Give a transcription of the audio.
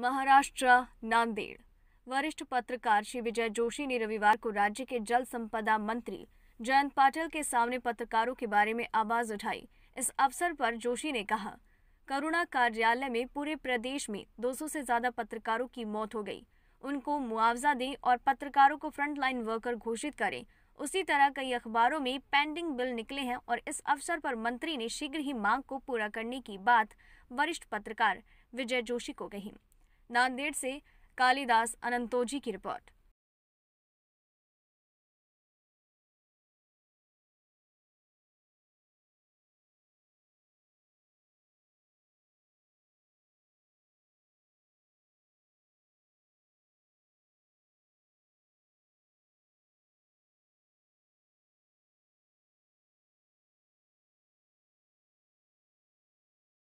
महाराष्ट्र नांदेड़ वरिष्ठ पत्रकार श्री विजय जोशी ने रविवार को राज्य के जल संपदा मंत्री जयंत पाटिल के सामने पत्रकारों के बारे में आवाज उठाई इस अवसर पर जोशी ने कहा करुणा कार्यालय में पूरे प्रदेश में 200 से ज्यादा पत्रकारों की मौत हो गई उनको मुआवजा दें और पत्रकारों को फ्रंटलाइन वर्कर घोषित करें उसी तरह कई अखबारों में पेंडिंग बिल निकले हैं और इस अवसर पर मंत्री ने शीघ्र ही मांग को पूरा करने की बात वरिष्ठ पत्रकार विजय जोशी को कही नांदेड़ से कालीदास अनंतोजी की रिपोर्ट